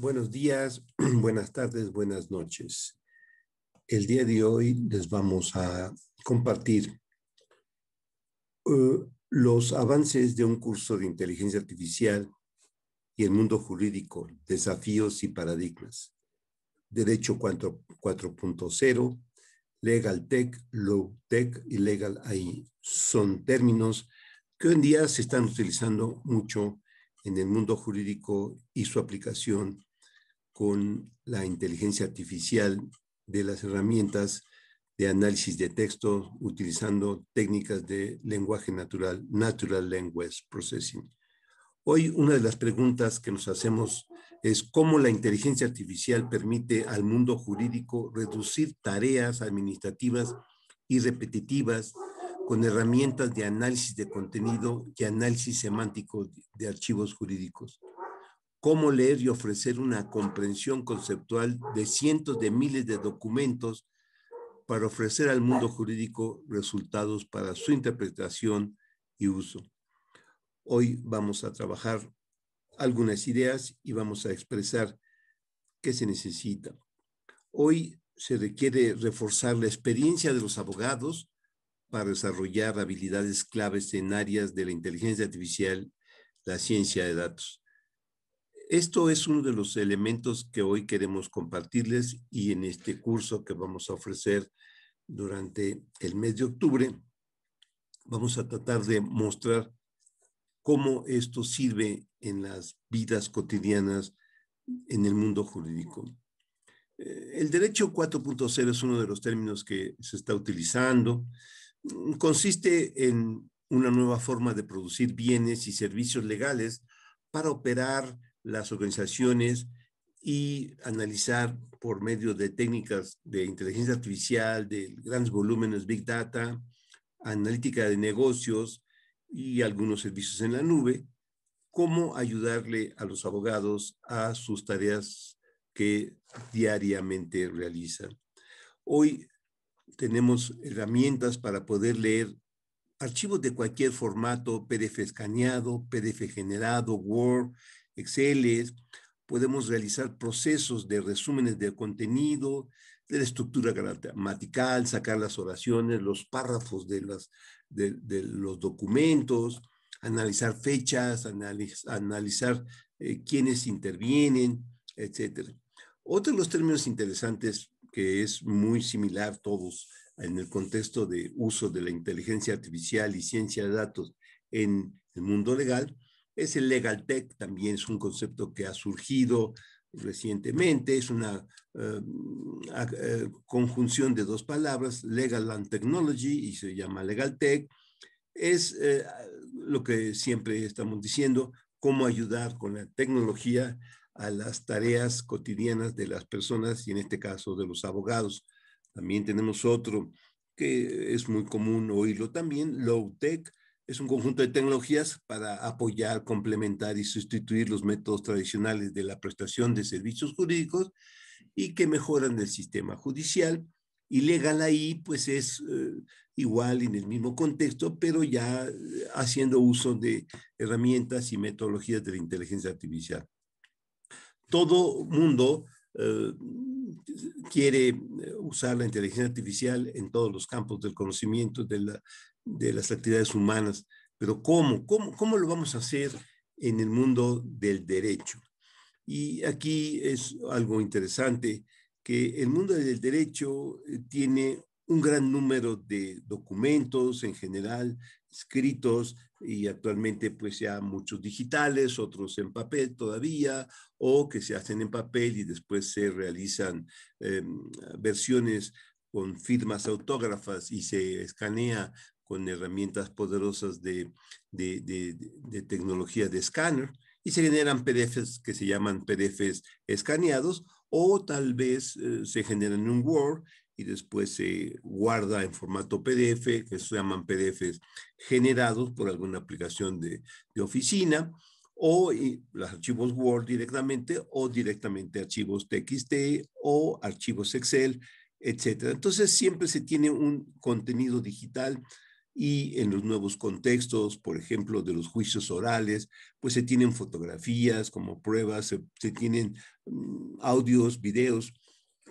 Buenos días, buenas tardes, buenas noches. El día de hoy les vamos a compartir eh, los avances de un curso de inteligencia artificial y el mundo jurídico, desafíos y paradigmas. Derecho 4.0, Legal Tech, low Tech y Legal AI son términos que hoy en día se están utilizando mucho en el mundo jurídico y su aplicación con la inteligencia artificial de las herramientas de análisis de texto utilizando técnicas de lenguaje natural, Natural Language Processing. Hoy una de las preguntas que nos hacemos es cómo la inteligencia artificial permite al mundo jurídico reducir tareas administrativas y repetitivas con herramientas de análisis de contenido y análisis semántico de archivos jurídicos cómo leer y ofrecer una comprensión conceptual de cientos de miles de documentos para ofrecer al mundo jurídico resultados para su interpretación y uso. Hoy vamos a trabajar algunas ideas y vamos a expresar qué se necesita. Hoy se requiere reforzar la experiencia de los abogados para desarrollar habilidades claves en áreas de la inteligencia artificial, la ciencia de datos. Esto es uno de los elementos que hoy queremos compartirles y en este curso que vamos a ofrecer durante el mes de octubre, vamos a tratar de mostrar cómo esto sirve en las vidas cotidianas en el mundo jurídico. Eh, el derecho 4.0 es uno de los términos que se está utilizando. Consiste en una nueva forma de producir bienes y servicios legales para operar las organizaciones y analizar por medio de técnicas de inteligencia artificial, de grandes volúmenes, big data, analítica de negocios y algunos servicios en la nube, cómo ayudarle a los abogados a sus tareas que diariamente realizan. Hoy tenemos herramientas para poder leer archivos de cualquier formato, PDF escaneado, PDF generado, Word, Excel, podemos realizar procesos de resúmenes de contenido, de la estructura gramatical, sacar las oraciones, los párrafos de, las, de, los documentos, analizar fechas, analizar quienes eh, quiénes intervienen, etc. Otro de los términos interesantes que es muy similar todos en el contexto de uso de la inteligencia artificial y ciencia de datos en el mundo legal es el legal tech, también es un concepto que ha surgido recientemente, es una eh, eh, conjunción de dos palabras, legal and technology, y se llama legal tech. Es eh, lo que siempre estamos diciendo, cómo ayudar con la tecnología a las tareas cotidianas de las personas y en este caso de los abogados. También tenemos otro que es muy común oírlo también, low tech, es un conjunto de tecnologías para apoyar, complementar y sustituir los métodos tradicionales de la prestación de servicios jurídicos y que mejoran el sistema judicial. Y legal ahí, pues es eh, igual en el mismo contexto, pero ya eh, haciendo uso de herramientas y metodologías de la inteligencia artificial. Todo mundo eh, quiere usar la inteligencia artificial en todos los campos del conocimiento, de de las actividades humanas. Pero ¿cómo? ¿Cómo, lo vamos a hacer en el mundo del derecho? Y aquí es algo interesante, que el mundo del derecho eh, tiene un gran número de documentos en general, escritos y actualmente pues ya muchos digitales, otros en papel todavía, o que se hacen en papel y después se realizan em, versiones con firmas autógrafas y se escanea con herramientas poderosas de, de, de, tecnología de escáner y se generan PDFs que se llaman PDFs escaneados o tal vez eh, se generan en un Word y después se guarda en formato PDF, que se llaman PDFs generados por alguna aplicación de, de oficina, o los archivos Word directamente, o directamente archivos TXT, o archivos Excel, etc. Entonces siempre se tiene un contenido digital y en los nuevos contextos, por ejemplo, de los juicios orales, pues se tienen fotografías como pruebas, se, tienen mm, audios, videos,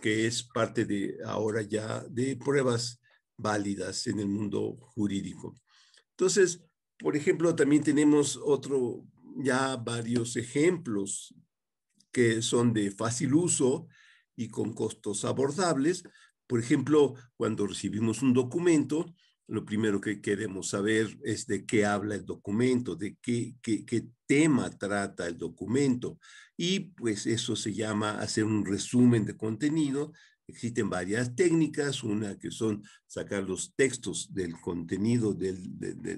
que es parte de ahora ya de pruebas válidas en el mundo jurídico. Entonces, por ejemplo, también tenemos otro, ya varios ejemplos que son de fácil uso y con costos abordables. Por ejemplo, cuando recibimos un documento, lo primero que queremos saber es de qué habla el documento, de qué, tema trata el documento. Y pues eso se llama hacer un resumen de contenido. Existen varias técnicas, una que son sacar los textos del contenido del, eh,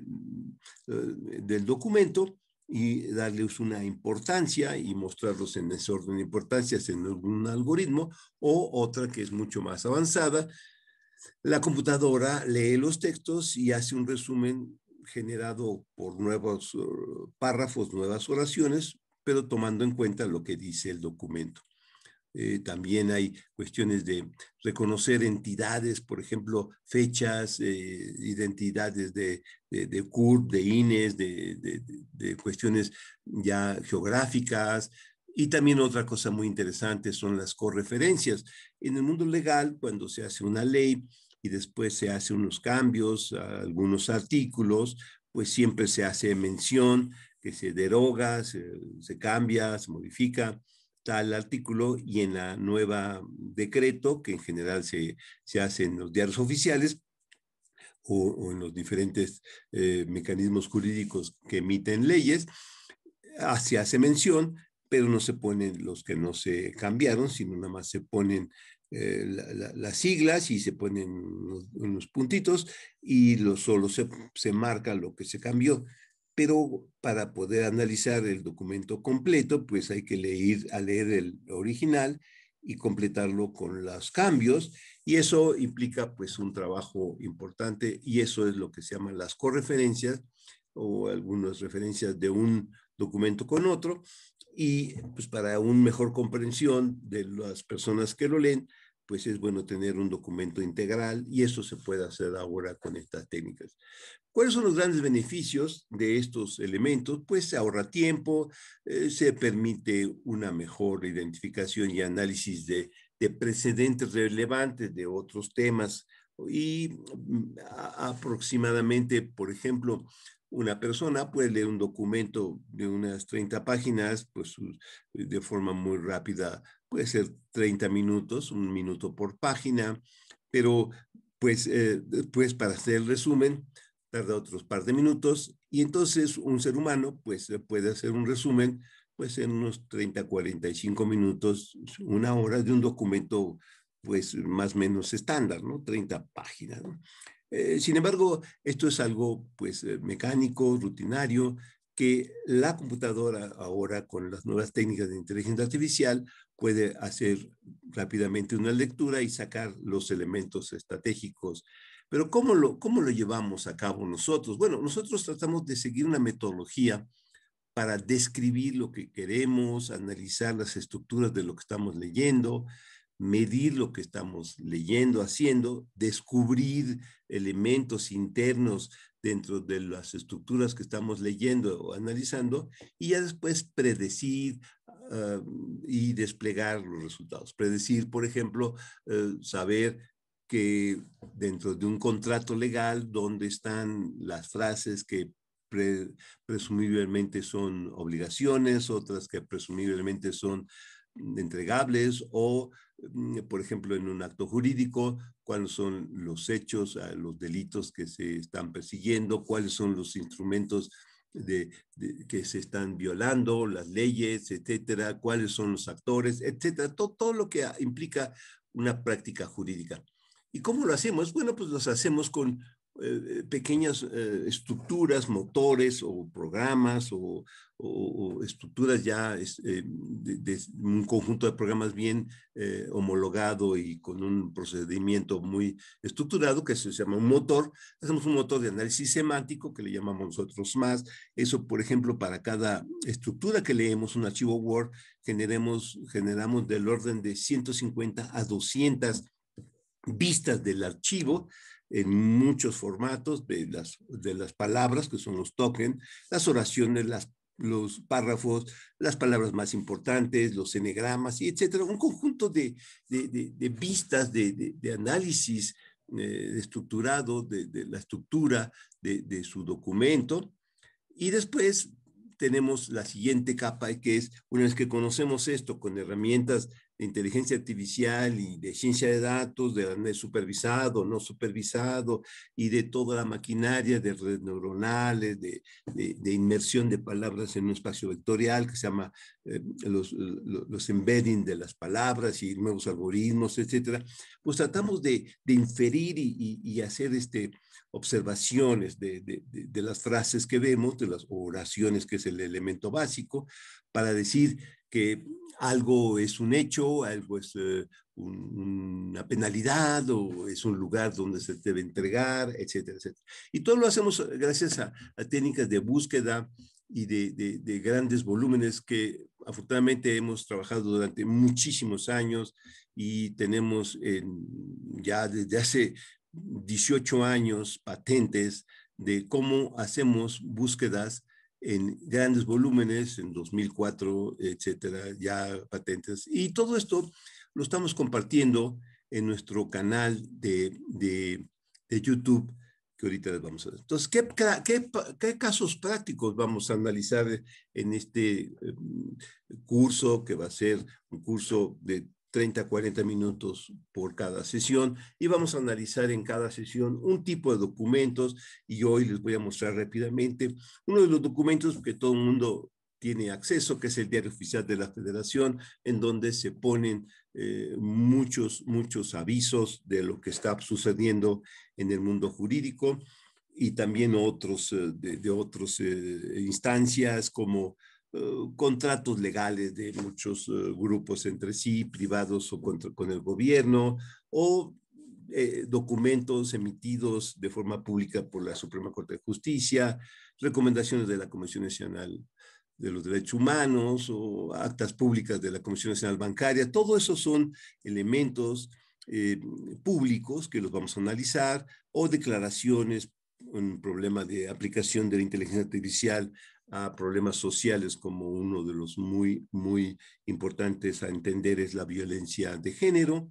del, documento y darles una importancia y mostrarlos en ese orden de importancia en algún algoritmo, o otra que es mucho más avanzada, la computadora lee los textos y hace un resumen generado por nuevos eh, párrafos, nuevas oraciones, pero tomando en cuenta lo que dice el documento. Eh, también hay cuestiones de reconocer entidades, por ejemplo, fechas, eh, identidades de, de, de CURP, de INES, de, cuestiones ya geográficas, y también otra cosa muy interesante son las correferencias. En el mundo legal, cuando se hace una ley y después se hace unos cambios algunos artículos, pues siempre se hace mención que se deroga, se, cambia, se modifica tal artículo y en la nueva decreto, que en general se, hace en los diarios oficiales, o, en los diferentes eh, mecanismos jurídicos que emiten leyes, ah, se hace mención pero no se ponen los que no se cambiaron, sino nada más se ponen eh, las siglas y se ponen unos, puntitos y lo, solo se, se marca lo que se cambió. Pero para poder analizar el documento completo, pues hay que leer, a leer el original y completarlo con los cambios y eso implica pues un trabajo importante y eso es lo que se llaman las correferencias o algunas referencias de un documento con otro y pues para una mejor comprensión de las personas que lo leen, pues es bueno tener un documento integral y eso se puede hacer ahora con estas técnicas. ¿Cuáles son los grandes beneficios de estos elementos? Pues se ahorra tiempo, eh, se permite una mejor identificación y análisis de, de precedentes relevantes de otros temas y mm, aproximadamente, por ejemplo, una persona puede leer un documento de unas 30 páginas, pues de forma muy rápida, puede ser 30 minutos, un minuto por página, pero pues eh, después para hacer el resumen tarda otros par de minutos y entonces un ser humano pues puede hacer un resumen pues en unos 30, 45 minutos, una hora de un documento pues más o menos estándar, ¿no? 30 páginas. ¿no? Eh, sin embargo, esto es algo pues eh, mecánico, rutinario, que la computadora ahora con las nuevas técnicas de inteligencia artificial puede hacer rápidamente una lectura y sacar los elementos estratégicos. Pero lo, cómo lo llevamos a cabo nosotros? Bueno, nosotros tratamos de seguir una metodología para describir lo que queremos, analizar las estructuras de lo que estamos leyendo, medir lo que estamos leyendo, haciendo, descubrir elementos internos dentro de las estructuras que estamos leyendo o analizando y ya después predecir ah, y desplegar los resultados. Predecir, por ejemplo, eh, saber que dentro de un contrato legal, dónde están las frases que presumiblemente son obligaciones, otras que presumiblemente son entregables o Mm, por ejemplo, en un acto jurídico, cuáles son los hechos, ah, los delitos que se están persiguiendo, cuáles son los instrumentos de, que se están violando, las leyes, etcétera, cuáles son los actores, etcétera, todo, todo lo que implica una práctica jurídica. ¿Y cómo lo hacemos? Bueno, pues lo hacemos con eh, eh, pequeñas eh, estructuras, motores o programas o, estructuras ya de, un conjunto de programas bien homologado y con un procedimiento muy estructurado que se llama un motor. Hacemos un motor de análisis semántico que le llamamos nosotros más. Eso, por ejemplo, para cada estructura que leemos un archivo Word, generemos, generamos del orden de 150 a 200 vistas del archivo en muchos formatos de las, de las palabras, que son los tokens, las oraciones, las, los párrafos, las palabras más importantes, los enegramas, y etcétera. Un conjunto de, vistas, de, análisis eh, estructurado de, la estructura de su documento. Y después tenemos la siguiente capa, que es, una vez que conocemos esto con herramientas de inteligencia artificial y de ciencia de datos, de supervisado, no supervisado, y de toda la maquinaria de redes neuronales, de, de, inmersión de palabras en un espacio vectorial que se llama eh, los, los, embedding de las palabras y nuevos algoritmos, etcétera, pues tratamos de, de inferir y, y, y, hacer este, observaciones de, de, de, las frases que vemos, de las oraciones, que es el elemento básico, para decir que algo es un hecho, algo es eh, una penalidad o es un lugar donde se debe entregar, etcétera, etcétera. Y todo lo hacemos eh, gracias a, técnicas de búsqueda y de, grandes volúmenes que afortunadamente hemos trabajado durante muchísimos años y tenemos ya desde hace 18 años patentes de cómo hacemos búsquedas en grandes volúmenes, en 2004, etcétera, ya patentes. Y todo esto lo estamos compartiendo en nuestro canal de, de, YouTube, que ahorita les vamos a ver. Entonces, ¿qué, qué, qué casos prácticos vamos a analizar en este em, curso, que va a ser un curso de 30 40 minutos por cada sesión y vamos a analizar en cada sesión un tipo de documentos y hoy les voy a mostrar rápidamente uno de los documentos que todo el mundo tiene acceso, que es el diario oficial de la federación, en donde se ponen eh, muchos, muchos avisos de lo que está sucediendo en el mundo jurídico y también otros eh, de, otros otras eh, instancias como eh, contratos legales de muchos eh, grupos entre sí, privados o con el gobierno, o eh, documentos emitidos de forma pública por la Suprema Corte de Justicia, recomendaciones de la Comisión Nacional de los Derechos Humanos o actas públicas de la Comisión Nacional Bancaria. Todo eso son elementos públicos que los vamos a analizar o declaraciones un problema de aplicación de la inteligencia artificial a problemas sociales como uno de los muy, muy importantes a entender es la violencia de género,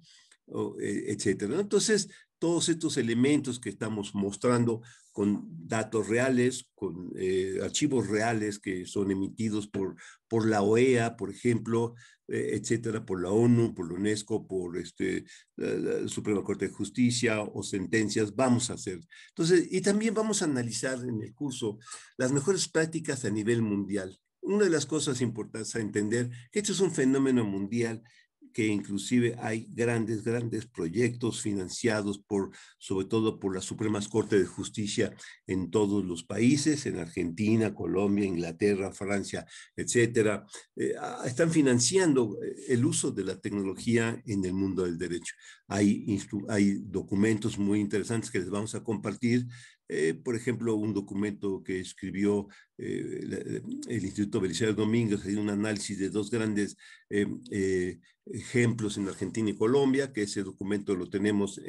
eh, etcétera. Entonces, todos estos elementos que estamos mostrando con datos reales, con eh, archivos reales que son emitidos por, por la OEA, por ejemplo, eh, etcétera, por la ONU, por la UNESCO, por este, la, Suprema Corte de Justicia o sentencias, vamos a hacer. Entonces, y también vamos a analizar en el curso las mejores prácticas a nivel mundial. Una de las cosas importantes a entender que esto es un fenómeno mundial que inclusive hay grandes, grandes proyectos financiados por, sobre todo por las Supremas Cortes de Justicia en todos los países, en Argentina, Colombia, Inglaterra, Francia, etcétera, eh, están financiando eh, el uso de la tecnología en el mundo del derecho. Hay, hay documentos muy interesantes que les vamos a compartir eh, por ejemplo, un documento que escribió eh, eh, el Instituto Belisario Domínguez, hay un análisis de dos grandes ejemplos en Argentina y Colombia, que ese documento lo tenemos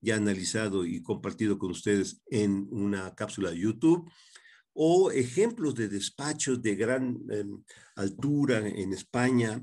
ya analizado y compartido con ustedes en una cápsula de YouTube o ejemplos de despachos de gran em, altura en España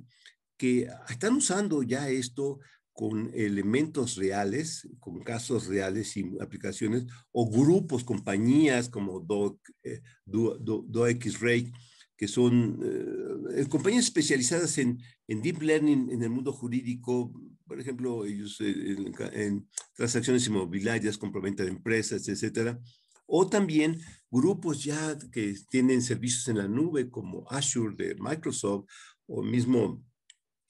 que están usando ya esto con elementos reales, con casos reales y aplicaciones, o grupos, compañías como Doc, eh, DoXRay, que son eh, eh, compañías especializadas en, en, deep learning en el mundo jurídico, por ejemplo, ellos eh, en, en transacciones inmobiliarias, compraventa de empresas, etcétera, o también grupos ya que tienen servicios en la nube como Azure de Microsoft o mismo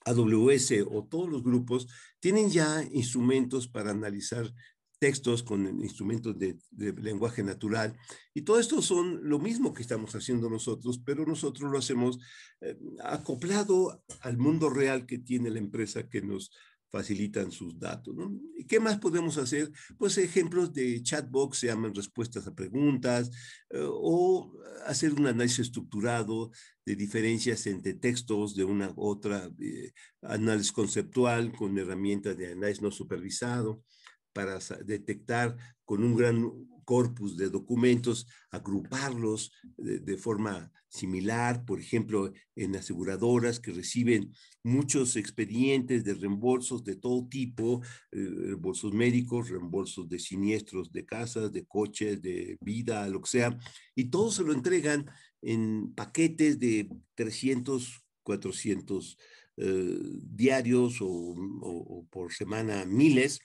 AWS o todos los grupos tienen ya instrumentos para analizar textos con instrumentos de, lenguaje natural. Y todo esto son lo mismo que estamos haciendo nosotros, pero nosotros lo hacemos eh, acoplado al mundo real que tiene la empresa que nos facilitan sus datos. ¿Y qué más podemos hacer? Pues ejemplos de chatbox, se llaman respuestas a preguntas, eh, o hacer un análisis estructurado de diferencias entre textos de una u otra, eh, análisis conceptual con herramientas de análisis no supervisado para detectar con un gran corpus de documentos, agruparlos de, forma similar, por ejemplo, en aseguradoras que reciben muchos expedientes de reembolsos de todo tipo, eh, reembolsos médicos, reembolsos de siniestros de casas, de coches, de vida, lo que sea, y todo se lo entregan en paquetes de 300, 400 eh, diarios o por semana miles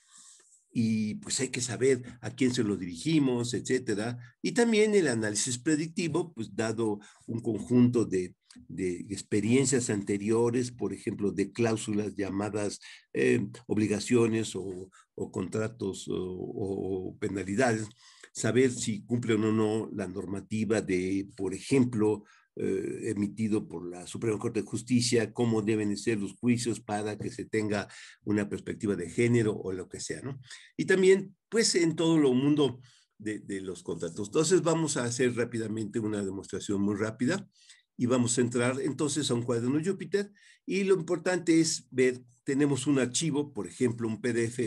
y pues hay que saber a quién se lo dirigimos, etcétera. Y también el análisis predictivo, pues dado un conjunto de, experiencias anteriores, por ejemplo, de cláusulas llamadas eh, obligaciones o, contratos o, o, penalidades, saber si cumple o no la normativa de, por ejemplo, eh, emitido por la Suprema Corte de Justicia, cómo deben ser los juicios para que se tenga una perspectiva de género o lo que sea, ¿no? Y también, pues, en todo el mundo de, de, los contratos. Entonces, vamos a hacer rápidamente una demostración muy rápida y vamos a entrar entonces a un cuaderno Júpiter y lo importante es ver, tenemos un archivo, por ejemplo, un PDF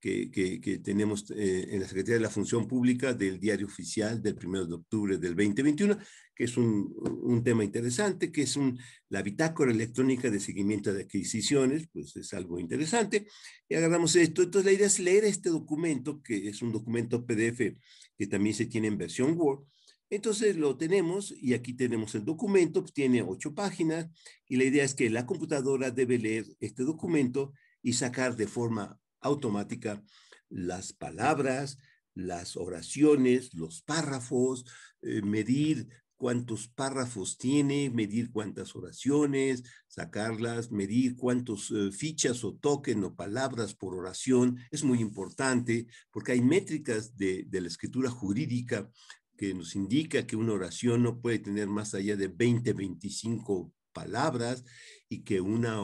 que, que, que, tenemos eh, en la Secretaría de la Función Pública del Diario Oficial del 1 de octubre del 2021, que es un, un tema interesante, que es un, la bitácora electrónica de seguimiento de adquisiciones, pues es algo interesante. Y agarramos esto. Entonces la idea es leer este documento, que es un documento PDF que también se tiene en versión Word. Entonces lo tenemos y aquí tenemos el documento, que pues, tiene ocho páginas y la idea es que la computadora debe leer este documento y sacar de forma automática las palabras, las oraciones, los párrafos, eh, medir cuántos párrafos tiene, medir cuántas oraciones, sacarlas, medir cuántos eh, fichas o token o palabras por oración. Es muy importante porque hay métricas de, la escritura jurídica que nos indica que una oración no puede tener más allá de 20, 25 palabras y que, una,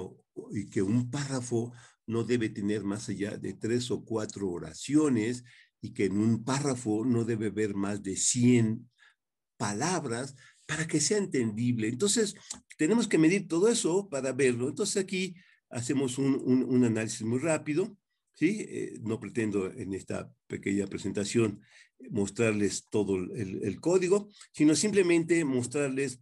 y que un párrafo no debe tener más allá de tres o cuatro oraciones y que en un párrafo no debe haber más de 100 palabras para que sea entendible. Entonces, tenemos que medir todo eso para verlo. Entonces, aquí hacemos un, un, análisis muy rápido. ¿sí? Eh, no pretendo en esta pequeña presentación mostrarles todo el, el, código, sino simplemente mostrarles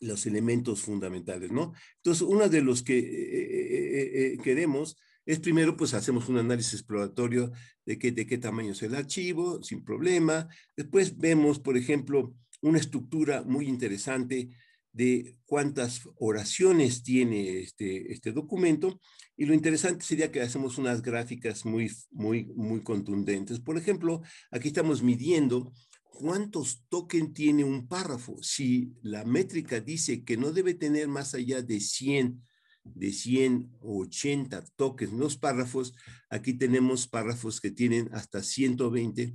los elementos fundamentales, ¿no? Entonces, uno de los que eh, eh, queremos es primero, pues hacemos un análisis exploratorio de qué, de qué tamaño es el archivo, sin problema. Después vemos, por ejemplo, una estructura muy interesante de cuántas oraciones tiene este, este documento. Y lo interesante sería que hacemos unas gráficas muy, muy, muy contundentes. Por ejemplo, aquí estamos midiendo cuántos tokens tiene un párrafo. Si la métrica dice que no debe tener más allá de 100, de 180 tokens los párrafos, aquí tenemos párrafos que tienen hasta 120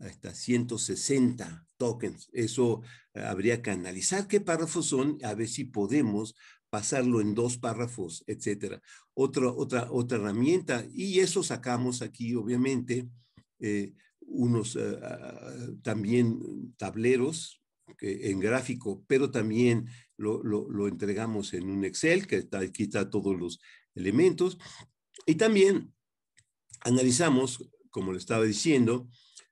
hasta 160 tokens. Eso eh, habría que analizar qué párrafos son, a ver si podemos pasarlo en dos párrafos, etcétera. Otra, otra, otra herramienta, y eso sacamos aquí, obviamente, eh, unos eh, ah, ah, también tableros en gráfico, pero también lo, lo, entregamos en un Excel, que está, aquí está todos los elementos, y también analizamos, como le estaba diciendo,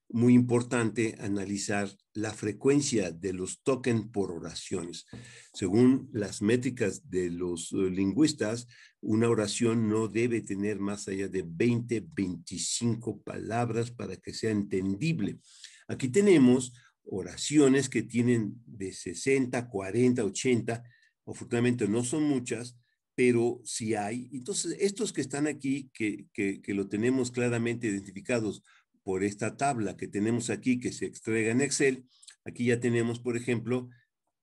muy importante analizar la frecuencia de los tokens por oraciones. Según las métricas de los eh, lingüistas, una oración no debe tener más allá de 20, 25 palabras para que sea entendible. Aquí tenemos oraciones que tienen de 60, 40, 80, afortunadamente no son muchas, pero si hay. Entonces, estos que están aquí, que, que lo tenemos claramente identificados por esta tabla que tenemos aquí que se extraiga en Excel. Aquí ya tenemos, por ejemplo,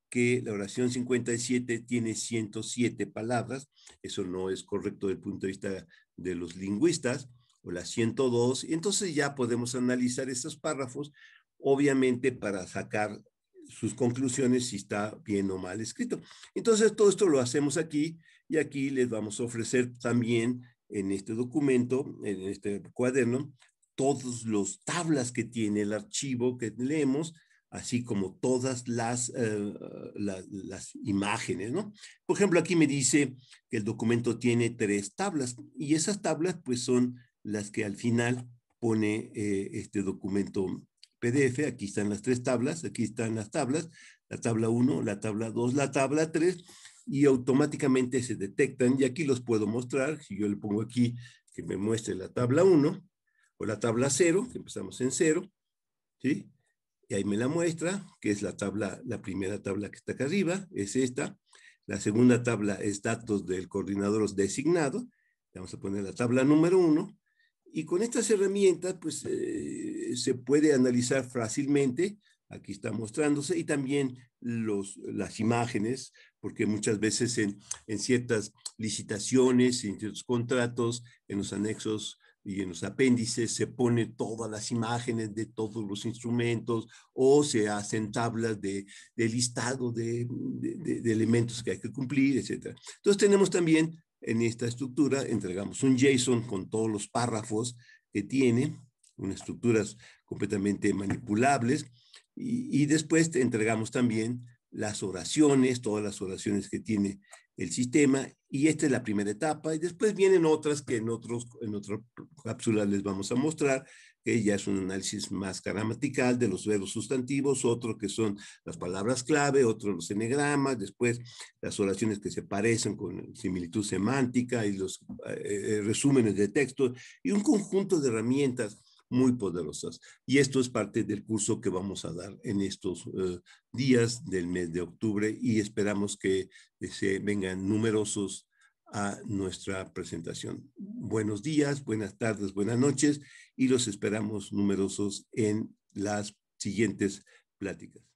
que la oración 57 tiene 107 palabras. Eso no es correcto desde el punto de vista de los lingüistas. O la 102. Entonces ya podemos analizar estos párrafos, obviamente para sacar sus conclusiones si está bien o mal escrito. Entonces todo esto lo hacemos aquí y aquí les vamos a ofrecer también en este documento, en este cuaderno, todos los tablas que tiene el archivo que leemos, así como todas las, eh, las, imágenes, ¿no? Por ejemplo, aquí me dice que el documento tiene tres tablas y esas tablas pues son las que al final pone eh, este documento PDF. Aquí están las tres tablas, aquí están las tablas, la tabla 1, la tabla 2, la tabla 3 y automáticamente se detectan y aquí los puedo mostrar. Si yo le pongo aquí que me muestre la tabla 1, o la tabla cero, que empezamos en cero, ¿sí? Y ahí me la muestra, que es la tabla, la primera tabla que está acá arriba, es esta. La segunda tabla es datos del coordinador designado. Vamos a poner la tabla número uno, Y con estas herramientas, pues, eh, se puede analizar fácilmente. Aquí está mostrándose. Y también los, las imágenes, porque muchas veces en, en ciertas licitaciones, en ciertos contratos, en los anexos y en los apéndices se pone todas las imágenes de todos los instrumentos o se hacen tablas de, listado de, de, elementos que hay que cumplir, etc. Entonces tenemos también en esta estructura, entregamos un JSON con todos los párrafos que tiene, unas estructuras completamente manipulables, y, y después te entregamos también las oraciones, todas las oraciones que tiene el sistema y esta es la primera etapa y después vienen otras que en, otros, en otras cápsulas les vamos a mostrar, que ya es un análisis más gramatical de los verbos sustantivos, otro que son las palabras clave, otro los enegramas, después las oraciones que se parecen con similitud semántica y los eh, eh, resúmenes de texto y un conjunto de herramientas muy poderosas. Y esto es parte del curso que vamos a dar en estos eh, días del mes de octubre y esperamos que eh, se vengan numerosos a nuestra presentación. Buenos días, buenas tardes, buenas noches y los esperamos numerosos en las siguientes pláticas.